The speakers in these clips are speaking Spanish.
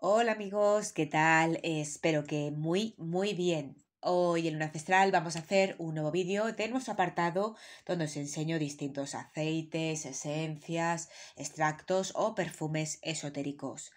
Hola amigos, ¿qué tal? Espero que muy, muy bien. Hoy en Luna Ancestral vamos a hacer un nuevo vídeo de nuestro apartado donde os enseño distintos aceites, esencias, extractos o perfumes esotéricos.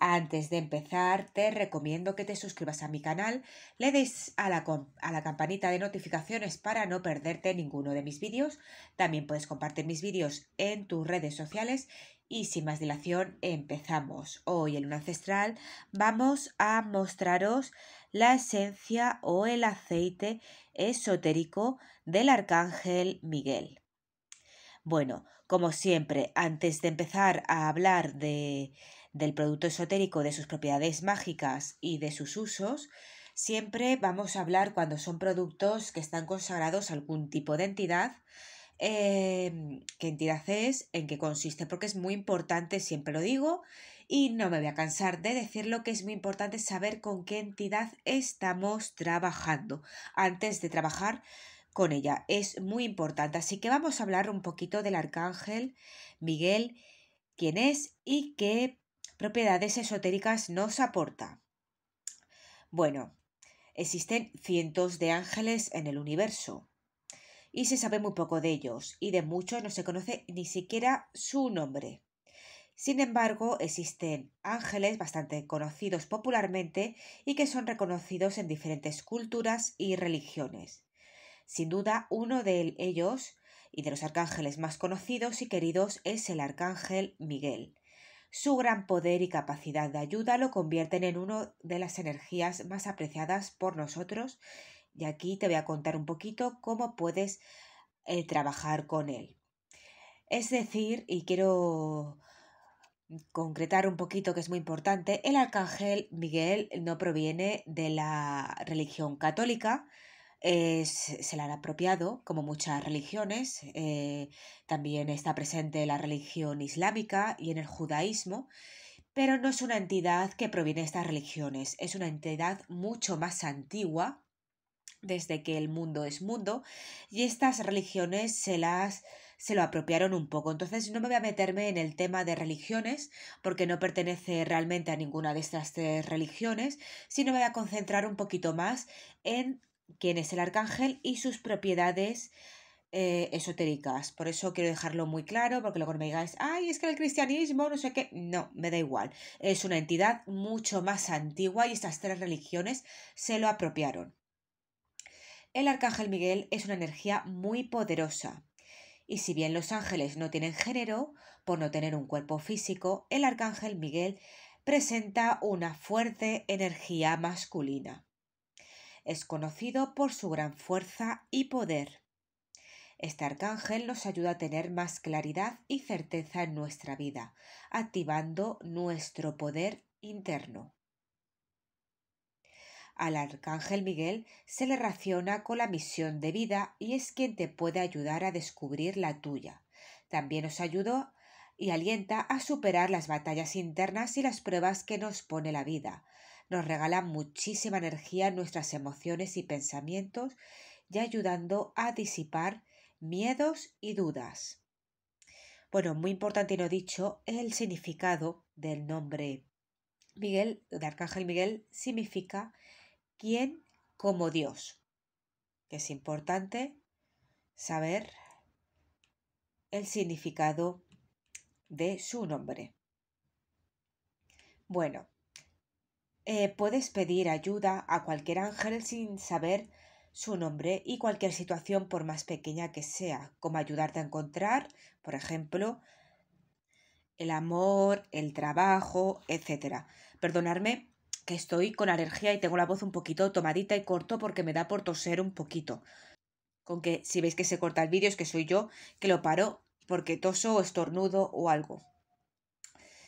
Antes de empezar, te recomiendo que te suscribas a mi canal, le des a la, a la, campanita de notificaciones para no perderte ninguno de mis vídeos. También puedes compartir mis vídeos en tus redes sociales. Y sin más dilación, empezamos. Hoy en un ancestral vamos a mostraros la esencia o el aceite esotérico del arcángel Miguel. Bueno, como siempre, antes de empezar a hablar de del producto esotérico, de sus propiedades mágicas y de sus usos, siempre vamos a hablar cuando son productos que están consagrados a algún tipo de entidad, em, qué entidad es, en qué consiste, porque es muy importante, siempre lo digo, y no me voy a cansar de decirlo que es muy importante saber con qué entidad estamos trabajando antes de trabajar con ella. Es muy importante. Así que vamos a hablar un poquito del arcángel Miguel, quién es y qué propiedades esotéricas nos aporta? Bueno, existen cientos de ángeles en el universo y se sabe muy poco de ellos y de muchos no se conoce ni siquiera su nombre. Sin embargo, existen ángeles bastante conocidos popularmente y que son reconocidos en diferentes culturas y religiones. Sin duda, uno de ellos y de los arcángeles más conocidos y queridos es el arcángel Miguel, su gran poder y capacidad de ayuda lo convierten en una de las energías más apreciadas por nosotros y aquí te voy a contar un poquito cómo puedes eh, trabajar con él. Es decir, y quiero concretar un poquito que es muy importante, el arcángel Miguel no proviene de la religión católica, eh, se la han apropiado, como muchas religiones. Eh, también está presente la religión islámica y en el judaísmo, pero no es una entidad que proviene de estas religiones, es una entidad mucho más antigua desde que el mundo es mundo y estas religiones se las se lo apropiaron un poco. Entonces no me voy a meterme en el tema de religiones porque no pertenece realmente a ninguna de estas tres religiones, sino me voy a concentrar un poquito más en quién es el arcángel y sus propiedades eh, esotéricas. Por eso quiero dejarlo muy claro, porque luego me digáis, ay, es que el cristianismo, no sé qué. No, me da igual. Es una entidad mucho más antigua y estas tres religiones se lo apropiaron. El arcángel Miguel es una energía muy poderosa. Y si bien los ángeles no tienen género, por no tener un cuerpo físico, el arcángel Miguel presenta una fuerte energía masculina. Es conocido por su gran fuerza y poder. Este arcángel nos ayuda a tener más claridad y certeza en nuestra vida, activando nuestro poder interno. Al arcángel Miguel se le raciona con la misión de vida y es quien te puede ayudar a descubrir la tuya. También nos ayudó y alienta a superar las batallas internas y las pruebas que nos pone la vida, nos regala muchísima energía en nuestras emociones y pensamientos y ayudando a disipar miedos y dudas. Bueno, muy importante y no dicho, el significado del nombre Miguel, de Arcángel Miguel, significa quien como Dios, que es importante saber el significado de su nombre. Bueno, eh, puedes pedir ayuda a cualquier ángel sin saber su nombre y cualquier situación, por más pequeña que sea, como ayudarte a encontrar, por ejemplo, el amor, el trabajo, etc. Perdonarme que estoy con alergia y tengo la voz un poquito tomadita y corto porque me da por toser un poquito. Con que si veis que se corta el vídeo es que soy yo que lo paro porque toso o estornudo o algo.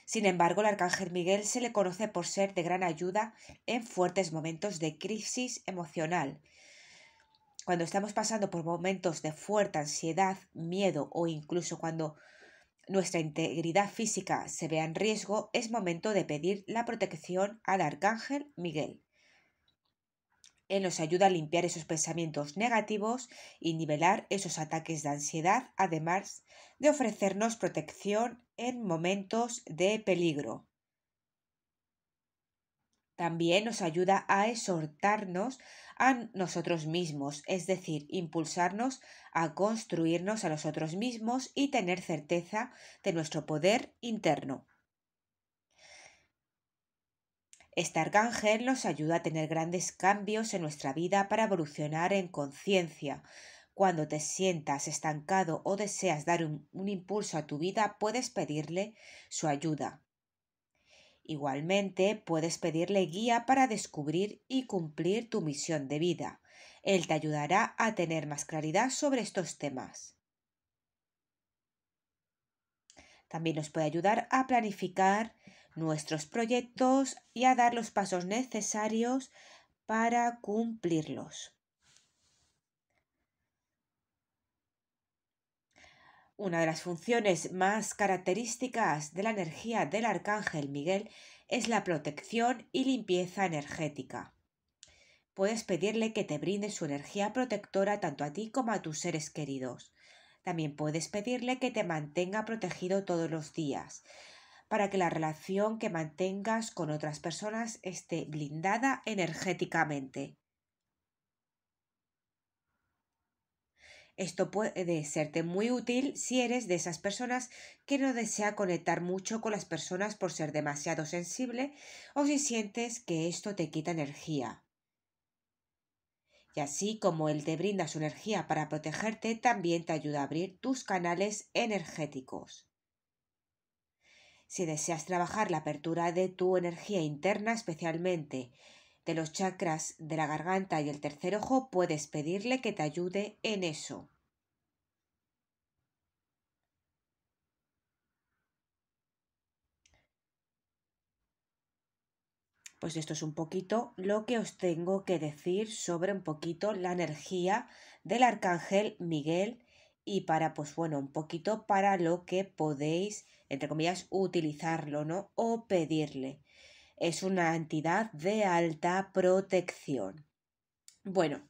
Sin embargo, el arcángel Miguel se le conoce por ser de gran ayuda en fuertes momentos de crisis emocional. Cuando estamos pasando por momentos de fuerte ansiedad, miedo o incluso cuando nuestra integridad física se vea en riesgo, es momento de pedir la protección al arcángel Miguel. Él nos ayuda a limpiar esos pensamientos negativos y nivelar esos ataques de ansiedad, además de ofrecernos protección en momentos de peligro. También nos ayuda a exhortarnos a nosotros mismos, es decir, impulsarnos a construirnos a nosotros mismos y tener certeza de nuestro poder interno. Este arcángel nos ayuda a tener grandes cambios en nuestra vida para evolucionar en conciencia. Cuando te sientas estancado o deseas dar un, impulso a tu vida, puedes pedirle su ayuda. Igualmente, puedes pedirle guía para descubrir y cumplir tu misión de vida. Él te ayudará a tener más claridad sobre estos temas. También nos puede ayudar a planificar nuestros proyectos y a dar los pasos necesarios para cumplirlos. Una de las funciones más características de la energía del Arcángel Miguel es la protección y limpieza energética. Puedes pedirle que te brinde su energía protectora tanto a ti como a tus seres queridos. También puedes pedirle que te mantenga protegido todos los días, para que la relación que mantengas con otras personas esté blindada energéticamente. Esto puede serte muy útil si eres de esas personas que no desea conectar mucho con las personas por ser demasiado sensible o si sientes que esto te quita energía. Y así como él te brinda su energía para protegerte, también te ayuda a abrir tus canales energéticos. Si deseas trabajar la apertura de tu energía interna, especialmente de los chakras de la garganta y el tercer ojo, puedes pedirle que te ayude en eso. Pues esto es un poquito lo que os tengo que decir sobre un poquito la energía del arcángel Miguel y para, pues bueno, un poquito para lo que podéis, entre comillas, utilizarlo, ¿no? O pedirle. Es una entidad de alta protección. Bueno,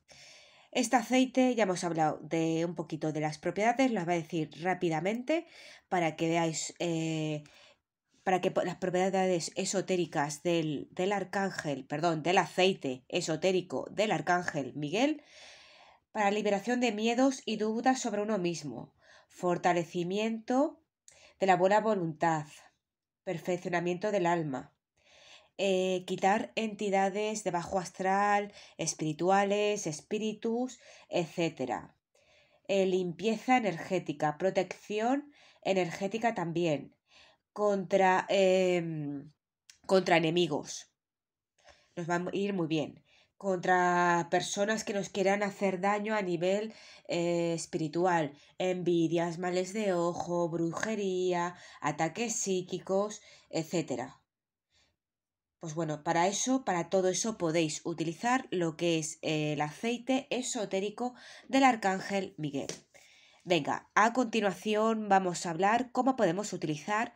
este aceite ya hemos hablado de un poquito de las propiedades, las voy a decir rápidamente para que veáis... Eh, para que las propiedades esotéricas del, del, arcángel, perdón, del aceite esotérico del arcángel Miguel para liberación de miedos y dudas sobre uno mismo, fortalecimiento de la buena voluntad, perfeccionamiento del alma, eh, quitar entidades de bajo astral, espirituales, espíritus, etc. Eh, limpieza energética, protección energética también, contra, em, contra enemigos. Nos va a ir muy bien contra personas que nos quieran hacer daño a nivel eh, espiritual, envidias, males de ojo, brujería, ataques psíquicos, etc. Pues bueno, para eso, para todo eso podéis utilizar lo que es eh, el aceite esotérico del arcángel Miguel. Venga, a continuación vamos a hablar cómo podemos utilizar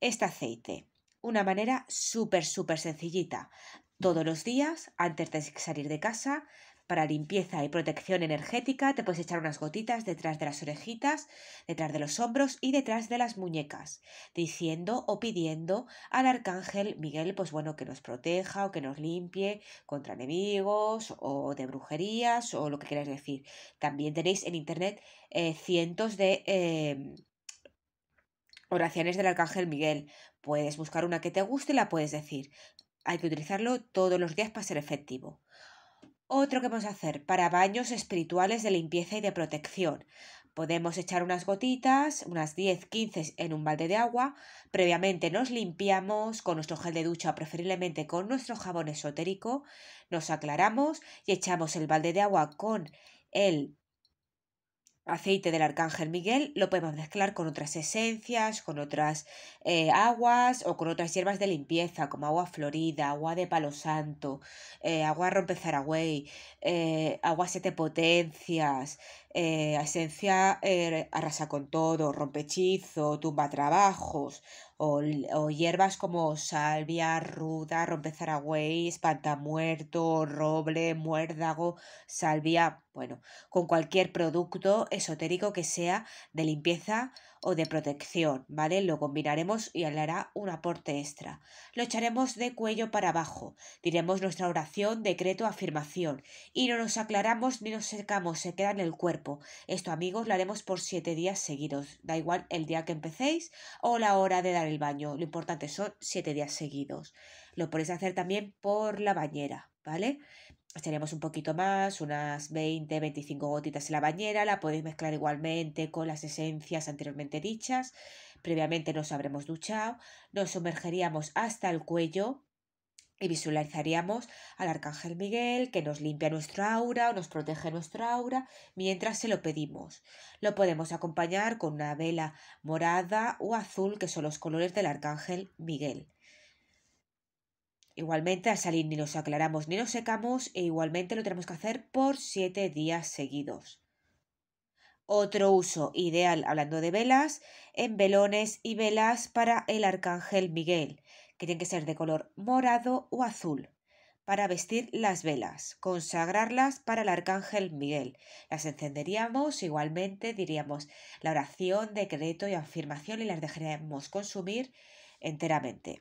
este aceite. Una manera súper, súper sencillita todos los días, antes de salir de casa, para limpieza y protección energética, te puedes echar unas gotitas detrás de las orejitas, detrás de los hombros y detrás de las muñecas, diciendo o pidiendo al arcángel Miguel, pues bueno, que nos proteja o que nos limpie contra enemigos o de brujerías o lo que quieras decir. También tenéis en internet eh, cientos de. Em, oraciones del Arcángel Miguel. Puedes buscar una que te guste y la puedes decir. Hay que utilizarlo todos los días para ser efectivo. Otro que vamos a hacer para baños espirituales de limpieza y de protección. Podemos echar unas gotitas, unas 10-15 en un balde de agua. Previamente nos limpiamos con nuestro gel de ducha o preferiblemente con nuestro jabón esotérico. Nos aclaramos y echamos el balde de agua con el aceite del arcángel Miguel lo podemos mezclar con otras esencias, con otras eh, aguas o con otras hierbas de limpieza como agua florida, agua de palo santo, eh, agua rompezaragüey, eh, aguas siete potencias, eh, esencia eh, arrasa con todo, rompechizo, tumba trabajos, o, o, hierbas como salvia, ruda, rompezaragüey, espantamuerto, roble, muérdago, salvia, bueno, con cualquier producto esotérico que sea de limpieza o de protección, ¿vale? Lo combinaremos y le hará un aporte extra. Lo echaremos de cuello para abajo, diremos nuestra oración, decreto, afirmación y no nos aclaramos ni nos secamos, se queda en el cuerpo. Esto amigos lo haremos por siete días seguidos, da igual el día que empecéis o la hora de dar el baño, lo importante son siete días seguidos. Lo podéis hacer también por la bañera, ¿vale? Echaríamos un poquito más, unas 20, 25 gotitas en la bañera, la podéis mezclar igualmente con las esencias anteriormente dichas. Previamente nos habremos duchado, nos sumergeríamos hasta el cuello y visualizaríamos al Arcángel Miguel que nos limpia nuestro aura o nos protege nuestro aura mientras se lo pedimos. Lo podemos acompañar con una vela morada o azul que son los colores del Arcángel Miguel. Igualmente, al salir ni nos aclaramos ni nos secamos e igualmente lo tenemos que hacer por siete días seguidos. Otro uso ideal, hablando de velas, en velones y velas para el arcángel Miguel, que tienen que ser de color morado o azul, para vestir las velas, consagrarlas para el arcángel Miguel. Las encenderíamos, igualmente diríamos la oración, decreto y afirmación y las dejaríamos consumir enteramente.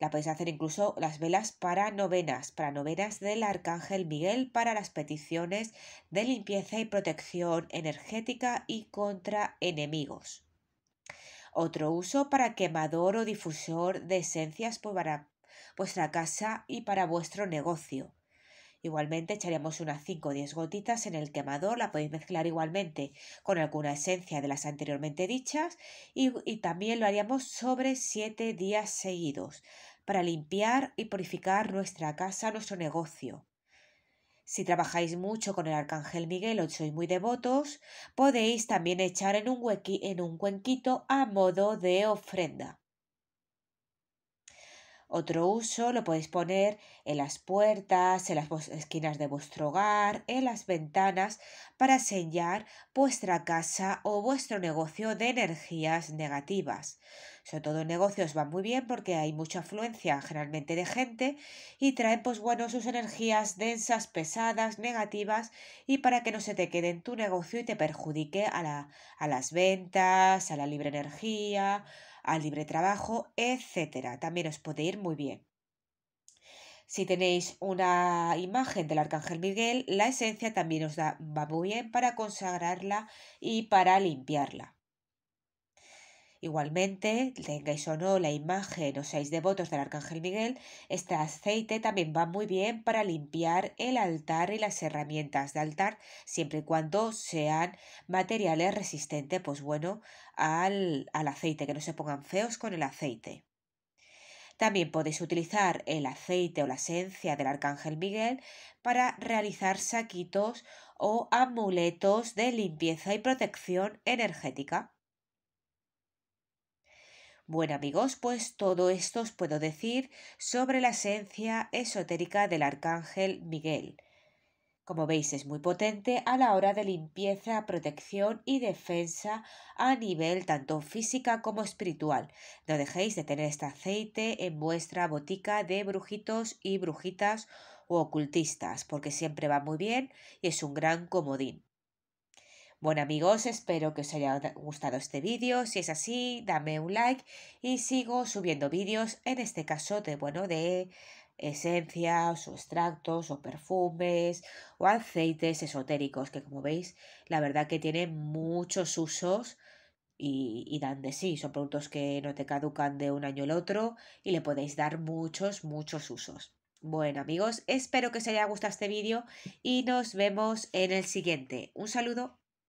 La podéis hacer incluso las velas para novenas, para novenas del Arcángel Miguel, para las peticiones de limpieza y protección energética y contra enemigos. Otro uso para quemador o difusor de esencias para vuestra casa y para vuestro negocio. Igualmente echaríamos unas 5 o 10 gotitas en el quemador, la podéis mezclar igualmente con alguna esencia de las anteriormente dichas y, también lo haríamos sobre 7 días seguidos para limpiar y purificar nuestra casa, nuestro negocio. Si trabajáis mucho con el arcángel Miguel o sois muy devotos, podéis también echar en un, en un cuenquito a modo de ofrenda. Otro uso lo podéis poner en las puertas, en las esquinas de vuestro hogar, en las ventanas, para sellar vuestra casa o vuestro negocio de energías negativas. Sobre todo en negocios va muy bien porque hay mucha afluencia generalmente de gente y traen pues bueno sus energías densas, pesadas, negativas y para que no se te quede en tu negocio y te perjudique a, a las ventas, a la libre energía, al libre trabajo, etcétera, También os puede ir muy bien. Si tenéis una imagen del Arcángel Miguel, la esencia también os da, va muy bien para consagrarla y para limpiarla. Igualmente, tengáis o no la imagen o seáis devotos del Arcángel Miguel, este aceite también va muy bien para limpiar el altar y las herramientas de altar, siempre y cuando sean materiales resistentes, pues bueno, al, al aceite, que no se pongan feos con el aceite. También podéis utilizar el aceite o la esencia del Arcángel Miguel para realizar saquitos o amuletos de limpieza y protección energética. Bueno amigos, pues todo esto os puedo decir sobre la esencia esotérica del arcángel Miguel. Como veis es muy potente a la hora de limpieza, protección y defensa a nivel tanto física como espiritual. No dejéis de tener este aceite en vuestra botica de brujitos y brujitas o ocultistas porque siempre va muy bien y es un gran comodín. Bueno amigos, espero que os haya gustado este vídeo. Si es así, dame un like y sigo subiendo vídeos, en este caso de, bueno, de esencias o extractos o perfumes o aceites esotéricos que como veis la verdad que tienen muchos usos y, y, dan de sí. Son productos que no te caducan de un año al otro y le podéis dar muchos, muchos usos. Bueno amigos, espero que os haya gustado este vídeo y nos vemos en el siguiente. Un saludo.